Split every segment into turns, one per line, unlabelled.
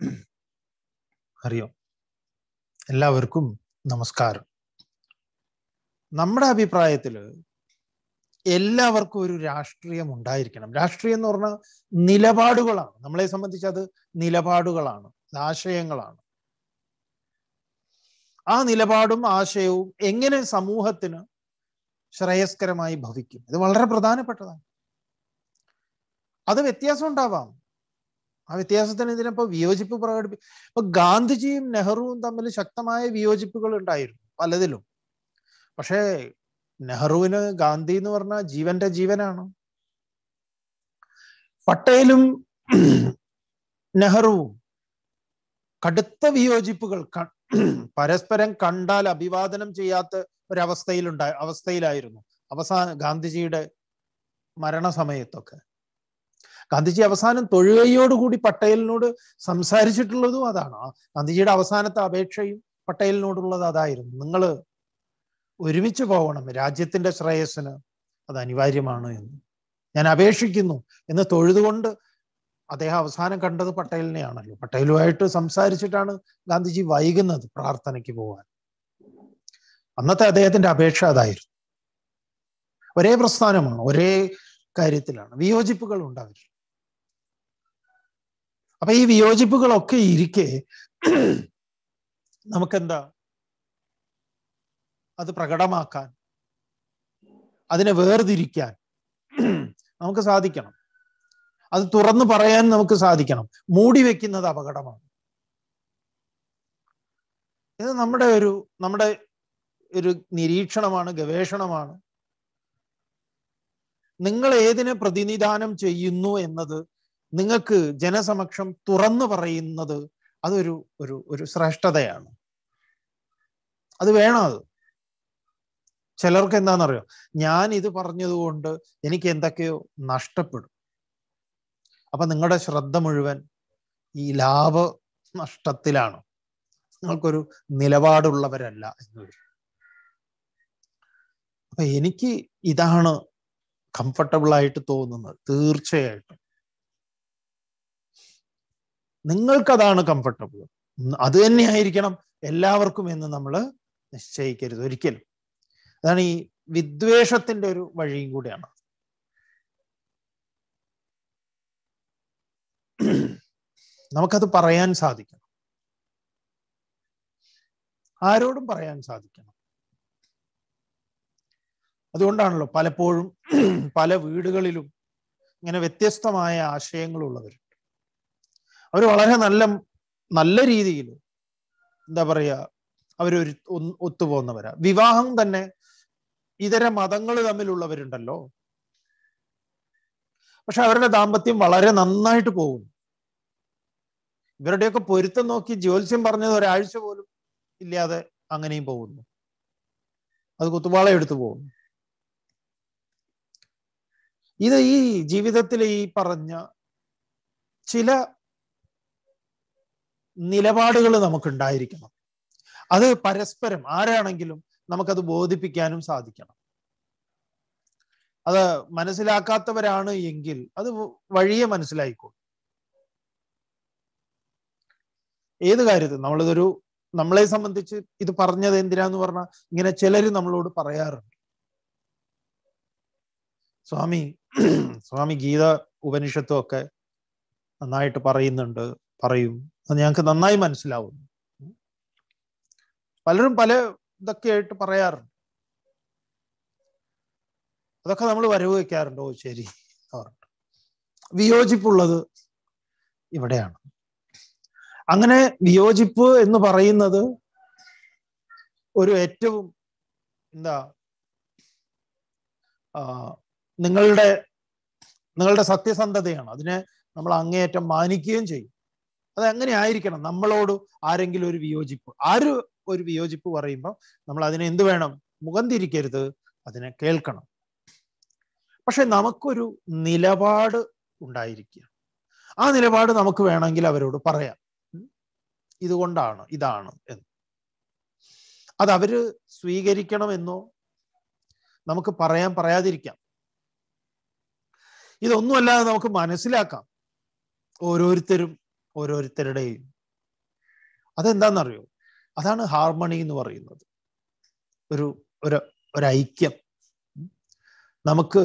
അറിയാം എല്ലാവർക്കും നമസ്കാരം നമ്മുടെ അഭിപ്രായത്തിൽ എല്ലാവർക്കും ഒരു രാഷ്ട്രീയം ഉണ്ടായിരിക്കണം രാഷ്ട്രീയം എന്ന് പറഞ്ഞാൽ നിലപാടുകളാണ് നമ്മളെ സംബന്ധിച്ച് അത് നിലപാടുകളാണ് ആശയങ്ങളാണ് ആ നിലപാടും ആശയവും എങ്ങനെ സമൂഹത്തിന് ശ്രേയസ്കരമായി ഭവിക്കും ഇത് വളരെ പ്രധാനപ്പെട്ടതാണ് അത് വ്യത്യാസം ഉണ്ടാവാം ആ വ്യത്യാസത്തിന് ഇതിനിപ്പോൾ വിയോജിപ്പ് പ്രകടിപ്പി ഇപ്പൊ ഗാന്ധിജിയും നെഹ്റുവും തമ്മിൽ ശക്തമായ വിയോജിപ്പുകൾ ഉണ്ടായിരുന്നു പലതിലും പക്ഷേ നെഹ്റുവിന് ഗാന്ധി എന്ന് പറഞ്ഞാൽ ജീവന്റെ ജീവനാണ് പട്ടേലും നെഹ്റുവും കടുത്ത വിയോജിപ്പുകൾ പരസ്പരം കണ്ടാൽ അഭിവാദനം ചെയ്യാത്ത ഒരവസ്ഥയിലുണ്ടായ അവസ്ഥയിലായിരുന്നു അവസാന ഗാന്ധിജിയുടെ മരണസമയത്തൊക്കെ ഗാന്ധിജി അവസാനം തൊഴുകയോടുകൂടി പട്ടേലിനോട് സംസാരിച്ചിട്ടുള്ളതും അതാണ് ഗാന്ധിജിയുടെ അവസാനത്തെ അപേക്ഷയും പട്ടേലിനോടുള്ളത് അതായിരുന്നു നിങ്ങൾ ഒരുമിച്ച് പോകണം രാജ്യത്തിന്റെ ശ്രേയസ്സിന് അത് അനിവാര്യമാണ് എന്ന് ഞാൻ അപേക്ഷിക്കുന്നു എന്ന് തൊഴുതുകൊണ്ട് അദ്ദേഹം അവസാനം കണ്ടത് പട്ടേലിനെയാണല്ലോ പട്ടേലുമായിട്ട് സംസാരിച്ചിട്ടാണ് ഗാന്ധിജി വൈകുന്നത് പ്രാർത്ഥനയ്ക്ക് പോകാൻ അന്നത്തെ അദ്ദേഹത്തിന്റെ അപേക്ഷ അതായിരുന്നു ഒരേ പ്രസ്ഥാനമാണ് ഒരേ കാര്യത്തിലാണ് വിയോജിപ്പുകൾ ഉണ്ടാവില്ല അപ്പൊ ഈ വിയോജിപ്പുകളൊക്കെ ഇരിക്കെ നമുക്കെന്താ അത് പ്രകടമാക്കാൻ അതിനെ വേർതിരിക്കാൻ നമുക്ക് സാധിക്കണം അത് തുറന്നു പറയാൻ നമുക്ക് സാധിക്കണം മൂടി വെക്കുന്നത് അപകടമാണ് ഇത് നമ്മുടെ ഒരു നമ്മുടെ ഒരു നിരീക്ഷണമാണ് ഗവേഷണമാണ് നിങ്ങൾ ഏതിനെ പ്രതിനിധാനം ചെയ്യുന്നു എന്നത് നിങ്ങൾക്ക് ജനസമക്ഷം തുറന്നു പറയുന്നത് അതൊരു ഒരു ഒരു ശ്രേഷ്ഠതയാണ് അത് വേണം അത് ചിലർക്ക് എന്താണെന്നറിയോ ഞാൻ ഇത് പറഞ്ഞതുകൊണ്ട് എനിക്ക് എന്തൊക്കെയോ നഷ്ടപ്പെടും അപ്പൊ നിങ്ങളുടെ ശ്രദ്ധ മുഴുവൻ ഈ ലാഭ നഷ്ടത്തിലാണ് നിങ്ങൾക്കൊരു നിലപാടുള്ളവരല്ല എന്നൊരു അപ്പൊ എനിക്ക് ഇതാണ് കംഫർട്ടബിൾ ആയിട്ട് തോന്നുന്നത് തീർച്ചയായിട്ടും നിങ്ങൾക്കതാണ് കംഫർട്ടബിൾ അത് തന്നെ ആയിരിക്കണം എല്ലാവർക്കും എന്ന് നമ്മൾ നിശ്ചയിക്കരുത് ഒരിക്കലും അതാണ് ഈ വിദ്വേഷത്തിന്റെ ഒരു വഴിയും കൂടിയാണ് നമുക്കത് പറയാൻ സാധിക്കണം ആരോടും പറയാൻ സാധിക്കണം അതുകൊണ്ടാണല്ലോ പലപ്പോഴും പല വീടുകളിലും ഇങ്ങനെ വ്യത്യസ്തമായ ആശയങ്ങളുള്ളവർ അവർ വളരെ നല്ല നല്ല രീതിയിൽ എന്താ പറയുക അവർ ഒരു ഒത്തുപോകുന്നവരാ വിവാഹം തന്നെ ഇതര മതങ്ങൾ തമ്മിലുള്ളവരുണ്ടല്ലോ പക്ഷെ അവരുടെ ദാമ്പത്യം വളരെ നന്നായിട്ട് പോകും ഇവരുടെയൊക്കെ പൊരുത്തം നോക്കി ജ്യോത്സ്യം പറഞ്ഞത് ഒരാഴ്ച പോലും ഇല്ലാതെ അങ്ങനെയും പോകുന്നു അത് കുത്തുവാള എടുത്തു പോകുന്നു ഇത് ഈ ജീവിതത്തിലെ ഈ പറഞ്ഞ ചില നിലപാടുകൾ നമുക്കുണ്ടായിരിക്കണം അത് പരസ്പരം ആരാണെങ്കിലും നമുക്കത് ബോധിപ്പിക്കാനും സാധിക്കണം അത് മനസ്സിലാക്കാത്തവരാണ് എങ്കിൽ അത് വഴിയെ മനസ്സിലായിക്കോളും ഏത് കാര്യത്തിൽ നമ്മളിതൊരു നമ്മളെ സംബന്ധിച്ച് ഇത് പറഞ്ഞത് എന്തിനാന്ന് പറഞ്ഞാൽ ഇങ്ങനെ ചിലര് നമ്മളോട് പറയാറുണ്ട് സ്വാമി സ്വാമി ഗീത ഉപനിഷത്തുമൊക്കെ നന്നായിട്ട് പറയുന്നുണ്ട് പറയും അത് ഞങ്ങൾക്ക് നന്നായി മനസ്സിലാവും പലരും പല ഇതൊക്കെയായിട്ട് പറയാറുണ്ട് അതൊക്കെ നമ്മൾ വരവ് വയ്ക്കാറുണ്ട് ഓ ശരി വിയോജിപ്പുള്ളത് ഇവിടെയാണ് അങ്ങനെ വിയോജിപ്പ് എന്ന് പറയുന്നത് ഒരു ഏറ്റവും എന്താ നിങ്ങളുടെ നിങ്ങളുടെ സത്യസന്ധതയാണ് അതിനെ നമ്മൾ അങ്ങേയറ്റം മാനിക്കുകയും ചെയ്യും അത് അങ്ങനെ ആയിരിക്കണം നമ്മളോട് ആരെങ്കിലും ഒരു വിയോജിപ്പ് ആര് ഒരു വിയോജിപ്പ് പറയുമ്പോൾ നമ്മൾ അതിനെ എന്ത് വേണം മുഖം തിരിക്കരുത് അതിനെ കേൾക്കണം പക്ഷെ നമുക്കൊരു നിലപാട് ഉണ്ടായിരിക്കുക ആ നിലപാട് നമുക്ക് വേണമെങ്കിൽ അവരോട് പറയാം ഇതുകൊണ്ടാണ് ഇതാണ് എന്ന് അത് അവര് സ്വീകരിക്കണമെന്നോ നമുക്ക് പറയാൻ പറയാതിരിക്കാം ഇതൊന്നുമല്ലാതെ നമുക്ക് മനസ്സിലാക്കാം ഓരോരുത്തരും ഓരോരുത്തരുടെയും അതെന്താണെന്നറിയോ അതാണ് ഹാർമണി എന്ന് പറയുന്നത് ഒരു ഒരു ഐക്യം നമുക്ക്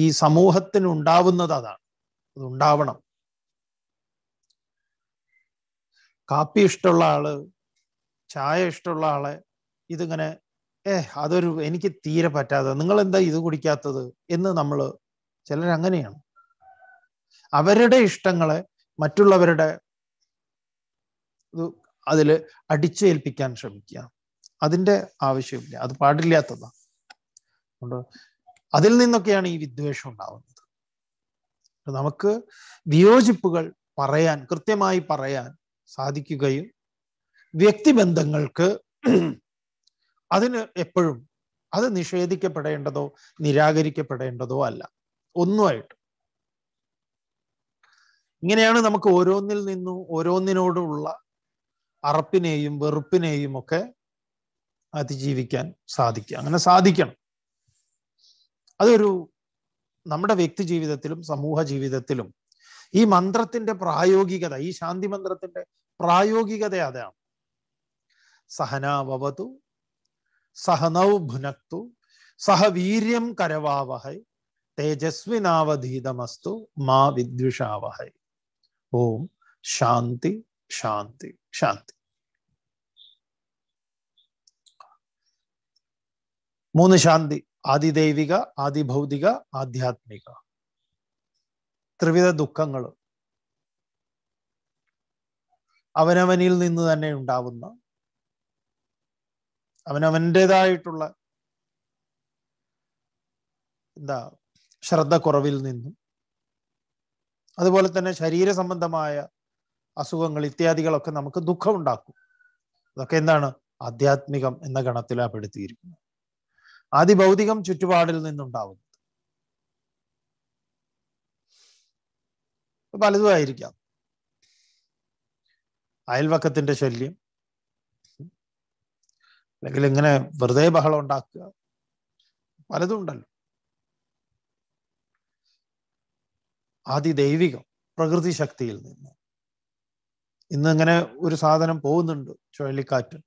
ഈ സമൂഹത്തിന് ഉണ്ടാവുന്നത് അതാണ് അതുണ്ടാവണം കാപ്പി ഇഷ്ടമുള്ള ആള് ചായ ഇഷ്ടമുള്ള ആളെ ഇതിങ്ങനെ ഏ അതൊരു എനിക്ക് തീരെ പറ്റാതെ നിങ്ങൾ എന്താ ഇത് കുടിക്കാത്തത് എന്ന് നമ്മൾ ചിലരങ്ങനെയാണ് അങ്ങനെയാണ് അവരുടെ ഇഷ്ടങ്ങളെ മറ്റുള്ളവരുടെ അതിൽ അടിച്ചേൽപ്പിക്കാൻ ശ്രമിക്കുക അതിൻ്റെ ആവശ്യമില്ല അത് പാടില്ലാത്തതാണ് അതുകൊണ്ട് അതിൽ നിന്നൊക്കെയാണ് ഈ വിദ്വേഷം ഉണ്ടാവുന്നത് നമുക്ക് വിയോജിപ്പുകൾ പറയാൻ കൃത്യമായി പറയാൻ സാധിക്കുകയും വ്യക്തിബന്ധങ്ങൾക്ക് അതിന് എപ്പോഴും അത് നിഷേധിക്കപ്പെടേണ്ടതോ നിരാകരിക്കപ്പെടേണ്ടതോ അല്ല ഒന്നുമായിട്ട് ഇങ്ങനെയാണ് നമുക്ക് ഓരോന്നിൽ നിന്നും ഓരോന്നിനോടുള്ള അറപ്പിനെയും വെറുപ്പിനെയും ഒക്കെ അതിജീവിക്കാൻ സാധിക്കുക അങ്ങനെ സാധിക്കണം അതൊരു നമ്മുടെ വ്യക്തി ജീവിതത്തിലും സമൂഹ ജീവിതത്തിലും ഈ മന്ത്രത്തിന്റെ പ്രായോഗികത ഈ ശാന്തി മന്ത്രത്തിന്റെ പ്രായോഗികത അതാണ് സഹനാവതു സഹനൗ ഭുനക്തു സഹവീര്യം കരവാവഹൈ തേജസ്വിനാവധീതമസ്തു മാ വിദ്വിഷാവഹൈ ഓം ശാന്തി ശാന്തി ശാന്തി മൂന്ന് ശാന്തി ആദിദൈവിക ആദിഭൗതിക ആധ്യാത്മിക ത്രിവിധ ദുഃഖങ്ങൾ അവനവനിൽ നിന്ന് തന്നെ ഉണ്ടാവുന്ന അവനവൻ്റെതായിട്ടുള്ള എന്താ ശ്രദ്ധക്കുറവിൽ കുറവിൽ നിന്നും അതുപോലെ തന്നെ ശരീര സംബന്ധമായ അസുഖങ്ങൾ ഇത്യാദികളൊക്കെ നമുക്ക് ദുഃഖം ഉണ്ടാക്കും അതൊക്കെ എന്താണ് ആധ്യാത്മികം എന്ന ഗണത്തിലപ്പെടുത്തിയിരിക്കുന്നത് പെടുത്തിയിരിക്കുന്നത് ആദിഭൗതികം ചുറ്റുപാടിൽ നിന്നുണ്ടാവുന്നത് പലതും ആയിരിക്കാം അയൽവക്കത്തിന്റെ ശല്യം അല്ലെങ്കിൽ ഇങ്ങനെ വെറുതെ ബഹളം ഉണ്ടാക്കുക പലതും ഉണ്ടല്ലോ ദൈവികം പ്രകൃതി ശക്തിയിൽ നിന്ന് ഇന്ന് ഒരു സാധനം പോകുന്നുണ്ട് ചുഴലിക്കാറ്റ്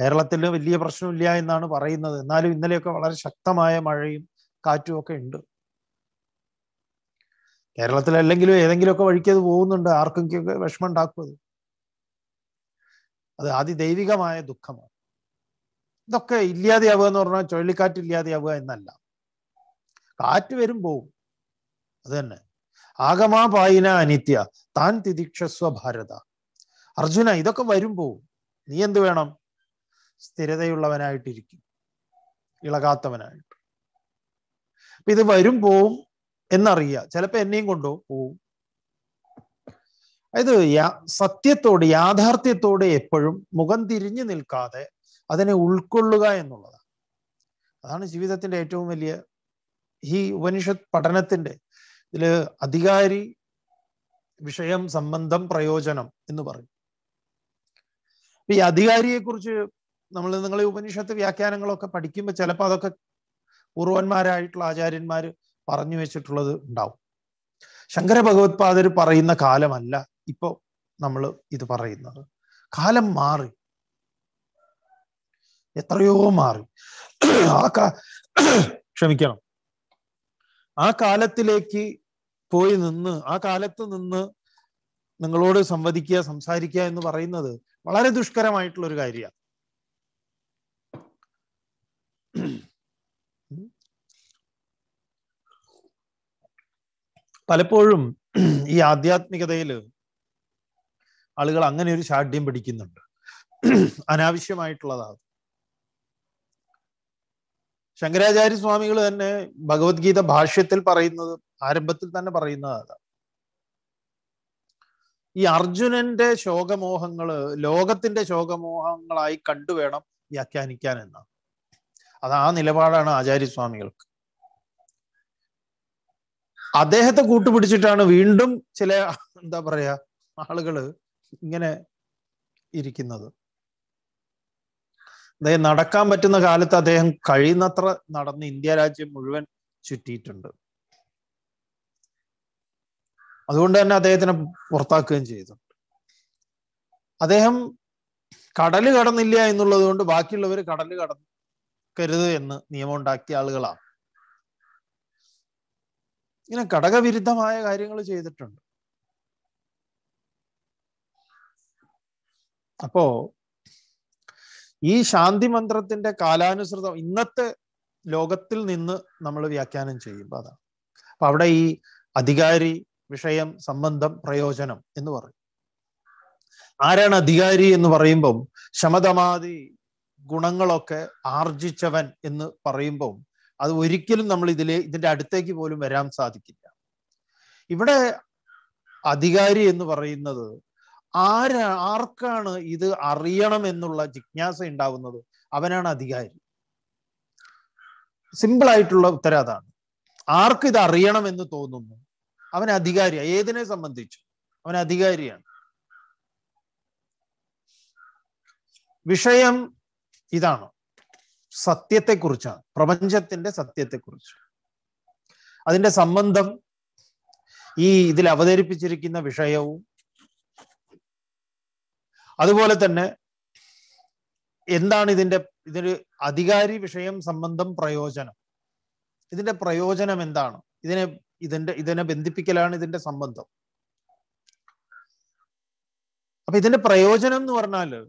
കേരളത്തിൽ വലിയ പ്രശ്നമില്ല എന്നാണ് പറയുന്നത് എന്നാലും ഇന്നലെയൊക്കെ വളരെ ശക്തമായ മഴയും കാറ്റും ഒക്കെ ഉണ്ട് കേരളത്തിലല്ലെങ്കിലും ഏതെങ്കിലുമൊക്കെ വഴിക്ക് അത് പോകുന്നുണ്ട് ആർക്കും വിഷമം ഉണ്ടാക്കുന്നത് അത് അത് അതിദൈവികമായ ദുഃഖമാണ് ഇതൊക്കെ ഇല്ലാതെയാവുക എന്ന് പറഞ്ഞാൽ ചുഴലിക്കാറ്റ് ഇല്ലാതെയാവുക എന്നല്ല കാറ്റ് വരും പോവും അത് തന്നെ ആഗമാപായിന അനിത്യ താൻ തിദിക്ഷസ്വ ഭാരത അർജുന ഇതൊക്കെ വരും നീ എന്ത് വേണം സ്ഥിരതയുള്ളവനായിട്ടിരിക്കും ഇളകാത്തവനായിട്ട് ഇത് വരും പോവും എന്നറിയ ചിലപ്പോൾ എന്നെയും കൊണ്ടോ പോവും അതായത് സത്യത്തോട് യാഥാർത്ഥ്യത്തോട് എപ്പോഴും മുഖം തിരിഞ്ഞു നിൽക്കാതെ അതിനെ ഉൾക്കൊള്ളുക എന്നുള്ളതാണ് അതാണ് ജീവിതത്തിന്റെ ഏറ്റവും വലിയ ഈ ഉപനിഷത്ത് പഠനത്തിന്റെ ഇതില് അധികാരി വിഷയം സംബന്ധം പ്രയോജനം എന്ന് പറയും ഈ അധികാരിയെ കുറിച്ച് നമ്മൾ നിങ്ങളെ ഉപനിഷത്ത് വ്യാഖ്യാനങ്ങളൊക്കെ പഠിക്കുമ്പോൾ ചിലപ്പോൾ അതൊക്കെ പൂർവന്മാരായിട്ടുള്ള ആചാര്യന്മാർ പറഞ്ഞു വെച്ചിട്ടുള്ളത് ഉണ്ടാവും ശങ്കര ഭഗവത്പാദർ പറയുന്ന കാലമല്ല ഇപ്പോ നമ്മൾ ഇത് പറയുന്നത് കാലം മാറി എത്രയോ മാറി ആ ക്ഷമിക്കണം ആ കാലത്തിലേക്ക് പോയി നിന്ന് ആ കാലത്ത് നിന്ന് നിങ്ങളോട് സംവദിക്കുക സംസാരിക്കുക എന്ന് പറയുന്നത് വളരെ ദുഷ്കരമായിട്ടുള്ള ഒരു കാര്യമാണ് പലപ്പോഴും ഈ ആധ്യാത്മികതയിൽ ആളുകൾ അങ്ങനെ ഒരു ശാഠ്യം പിടിക്കുന്നുണ്ട് അനാവശ്യമായിട്ടുള്ളതാണ് ശങ്കരാചാര്യ സ്വാമികൾ തന്നെ ഭഗവത്ഗീത ഭാഷ്യത്തിൽ പറയുന്നത് ആരംഭത്തിൽ തന്നെ പറയുന്നത് അതാ ഈ അർജുനന്റെ ശോകമോഹങ്ങൾ ലോകത്തിന്റെ ശോകമോഹങ്ങളായി കണ്ടുവേണം വ്യാഖ്യാനിക്കാൻ എന്നാണ് അത് ആ നിലപാടാണ് ആചാര്യസ്വാമികൾക്ക് അദ്ദേഹത്തെ കൂട്ടുപിടിച്ചിട്ടാണ് വീണ്ടും ചില എന്താ പറയാ ആളുകള് ഇങ്ങനെ ഇരിക്കുന്നത് അദ്ദേഹം നടക്കാൻ പറ്റുന്ന കാലത്ത് അദ്ദേഹം കഴിയുന്നത്ര നടന്ന് ഇന്ത്യ രാജ്യം മുഴുവൻ ചുറ്റിയിട്ടുണ്ട് അതുകൊണ്ട് തന്നെ അദ്ദേഹത്തിനെ പുറത്താക്കുകയും ചെയ്തിട്ടുണ്ട് അദ്ദേഹം കടല് കടന്നില്ല എന്നുള്ളത് കൊണ്ട് ബാക്കിയുള്ളവർ കടല് കടക്കരുത് എന്ന് നിയമം ഉണ്ടാക്കിയ ആളുകളാണ് ഇങ്ങനെ ഘടകവിരുദ്ധമായ കാര്യങ്ങൾ ചെയ്തിട്ടുണ്ട് അപ്പോ ഈ ശാന്തി മന്ത്രത്തിന്റെ കാലാനുസൃതം ഇന്നത്തെ ലോകത്തിൽ നിന്ന് നമ്മൾ വ്യാഖ്യാനം ചെയ്യുമ്പോൾ അതാണ് അപ്പൊ അവിടെ ഈ അധികാരി വിഷയം സംബന്ധം പ്രയോജനം എന്ന് പറയും ആരാണ് അധികാരി എന്ന് പറയുമ്പം ശമതമാതി ഗുണങ്ങളൊക്കെ ആർജിച്ചവൻ എന്ന് പറയുമ്പം അത് ഒരിക്കലും നമ്മൾ ഇതിലെ ഇതിന്റെ അടുത്തേക്ക് പോലും വരാൻ സാധിക്കില്ല ഇവിടെ അധികാരി എന്ന് പറയുന്നത് ആരാ ആർക്കാണ് ഇത് അറിയണം എന്നുള്ള ജിജ്ഞാസ ഉണ്ടാവുന്നത് അവനാണ് അധികാരി സിമ്പിൾ ആയിട്ടുള്ള ഉത്തരം അതാണ് ആർക്ക് ഇത് അറിയണം എന്ന് തോന്നുന്നു അവൻ അധികാരിയാണ് ഏതിനെ സംബന്ധിച്ചു അവൻ അധികാരിയാണ് വിഷയം ഇതാണ് സത്യത്തെക്കുറിച്ചാണ് പ്രപഞ്ചത്തിന്റെ സത്യത്തെക്കുറിച്ച് അതിന്റെ സംബന്ധം ഈ ഇതിൽ അവതരിപ്പിച്ചിരിക്കുന്ന വിഷയവും അതുപോലെ തന്നെ എന്താണ് ഇതിന്റെ ഇതിന് അധികാരി വിഷയം സംബന്ധം പ്രയോജനം ഇതിന്റെ പ്രയോജനം എന്താണ് ഇതിനെ ഇതിന്റെ ഇതിനെ ബന്ധിപ്പിക്കലാണ് ഇതിന്റെ സംബന്ധം അപ്പൊ ഇതിന്റെ പ്രയോജനം എന്ന് പറഞ്ഞാല്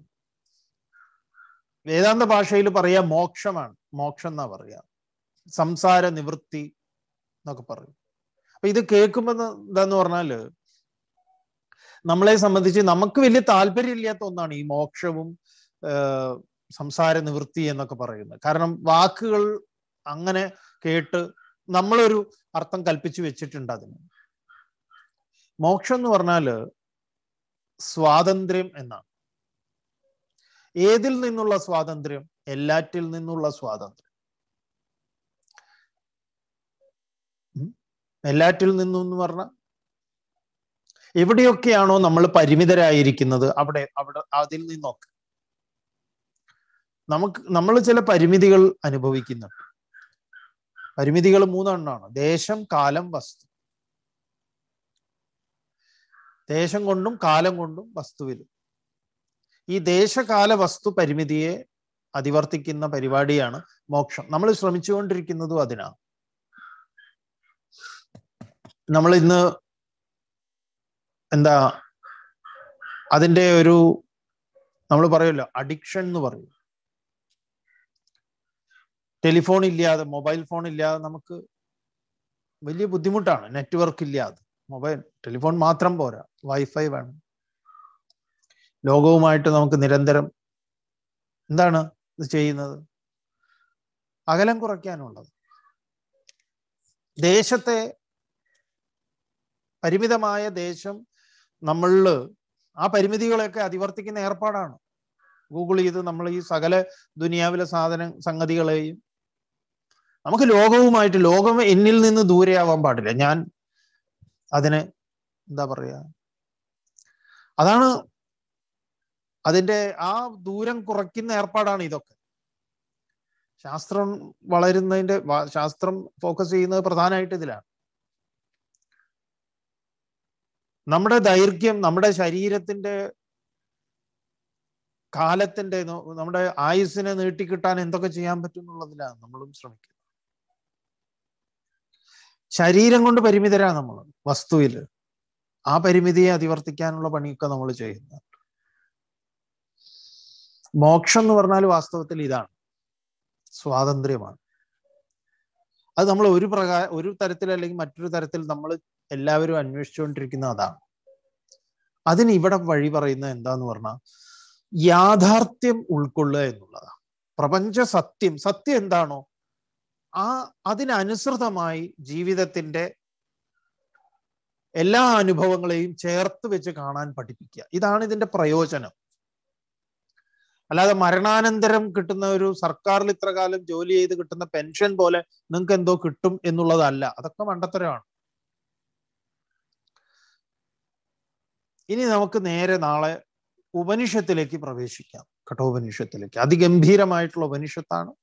വേദാന്ത ഭാഷയിൽ പറയാ മോക്ഷമാണ് മോക്ഷം എന്നാ പറയാ സംസാര നിവൃത്തി എന്നൊക്കെ പറയും അപ്പൊ ഇത് കേൾക്കുമ്പോ എന്താന്ന് പറഞ്ഞാല് നമ്മളെ സംബന്ധിച്ച് നമുക്ക് വലിയ താല്പര്യമില്ലാത്ത ഒന്നാണ് ഈ മോക്ഷവും സംസാര നിവൃത്തി എന്നൊക്കെ പറയുന്നത് കാരണം വാക്കുകൾ അങ്ങനെ കേട്ട് നമ്മളൊരു അർത്ഥം കൽപ്പിച്ചു വെച്ചിട്ടുണ്ട് അതിന് മോക്ഷം എന്ന് പറഞ്ഞാൽ സ്വാതന്ത്ര്യം എന്നാണ് ഏതിൽ നിന്നുള്ള സ്വാതന്ത്ര്യം എല്ലാറ്റിൽ നിന്നുള്ള സ്വാതന്ത്ര്യം എല്ലാറ്റിൽ നിന്നു എന്ന് പറഞ്ഞ എവിടെയൊക്കെയാണോ നമ്മൾ പരിമിതരായിരിക്കുന്നത് അവിടെ അവിടെ അതിൽ നിന്നൊക്കെ നമുക്ക് നമ്മൾ ചില പരിമിതികൾ അനുഭവിക്കുന്നുണ്ട് പരിമിതികൾ മൂന്നെണ്ണമാണ് ദേശം കാലം വസ്തു ദേശം കൊണ്ടും കാലം കൊണ്ടും വസ്തുവിലും ഈ ദേശകാല വസ്തു പരിമിതിയെ അതിവർത്തിക്കുന്ന പരിപാടിയാണ് മോക്ഷം നമ്മൾ ശ്രമിച്ചുകൊണ്ടിരിക്കുന്നതും അതിനാണ് നമ്മൾ ഇന്ന് എന്താ അതിൻ്റെ ഒരു നമ്മൾ പറയുമല്ലോ അഡിക്ഷൻ എന്ന് പറയും ടെലിഫോൺ ഇല്ലാതെ മൊബൈൽ ഫോൺ ഇല്ലാതെ നമുക്ക് വലിയ ബുദ്ധിമുട്ടാണ് നെറ്റ്വർക്ക് ഇല്ലാതെ മൊബൈൽ ടെലിഫോൺ മാത്രം പോരാ വൈഫൈ വേണം ലോകവുമായിട്ട് നമുക്ക് നിരന്തരം എന്താണ് ഇത് ചെയ്യുന്നത് അകലം കുറയ്ക്കാനുള്ളത് ദേശത്തെ പരിമിതമായ ദേശം നമ്മളിൽ ആ പരിമിതികളെയൊക്കെ അതിവർത്തിക്കുന്ന ഏർപ്പാടാണ് ഗൂഗിൾ ചെയ്ത് നമ്മൾ ഈ സകല ദുനിയാവിലെ സാധന സംഗതികളെയും നമുക്ക് ലോകവുമായിട്ട് ലോകം എന്നിൽ നിന്ന് ദൂരെയാവാൻ പാടില്ല ഞാൻ അതിന് എന്താ പറയുക അതാണ് അതിൻ്റെ ആ ദൂരം കുറയ്ക്കുന്ന ഏർപ്പാടാണ് ഇതൊക്കെ ശാസ്ത്രം വളരുന്നതിൻ്റെ ശാസ്ത്രം ഫോക്കസ് ചെയ്യുന്നത് പ്രധാനമായിട്ട് ഇതിലാണ് നമ്മുടെ ദൈർഘ്യം നമ്മുടെ ശരീരത്തിന്റെ കാലത്തിന്റെ നമ്മുടെ ആയുസ്സിനെ നീട്ടിക്കിട്ടാൻ എന്തൊക്കെ ചെയ്യാൻ പറ്റും എന്നുള്ളതിലാണ് നമ്മളും ശ്രമിക്കുന്നത് ശരീരം കൊണ്ട് പരിമിതരാ നമ്മൾ വസ്തുവിൽ ആ പരിമിതിയെ അതിവർത്തിക്കാനുള്ള പണിയൊക്കെ നമ്മൾ ചെയ്യുന്നു മോക്ഷം എന്ന് പറഞ്ഞാൽ വാസ്തവത്തിൽ ഇതാണ് സ്വാതന്ത്ര്യമാണ് അത് നമ്മൾ ഒരു പ്രകാര ഒരു തരത്തിൽ അല്ലെങ്കിൽ മറ്റൊരു തരത്തിൽ നമ്മൾ എല്ലാവരും അന്വേഷിച്ചുകൊണ്ടിരിക്കുന്ന അതാണ് അതിന് ഇവിടെ വഴി പറയുന്നത് എന്താന്ന് പറഞ്ഞാൽ യാഥാർത്ഥ്യം ഉൾക്കൊള്ളുക എന്നുള്ളതാണ് പ്രപഞ്ച സത്യം സത്യം എന്താണോ ആ അതിനനുസൃതമായി ജീവിതത്തിൻ്റെ എല്ലാ അനുഭവങ്ങളെയും ചേർത്ത് വെച്ച് കാണാൻ പഠിപ്പിക്കുക ഇതാണ് ഇതിൻ്റെ പ്രയോജനം അല്ലാതെ മരണാനന്തരം കിട്ടുന്ന ഒരു സർക്കാരിൽ ഇത്ര കാലം ജോലി ചെയ്ത് കിട്ടുന്ന പെൻഷൻ പോലെ നിങ്ങൾക്ക് എന്തോ കിട്ടും എന്നുള്ളതല്ല അതൊക്കെ മണ്ടത്തരമാണ് ഇനി നമുക്ക് നേരെ നാളെ ഉപനിഷത്തിലേക്ക് പ്രവേശിക്കാം കഠോപനിഷത്തിലേക്ക് അതിഗംഭീരമായിട്ടുള്ള ഉപനിഷത്താണ്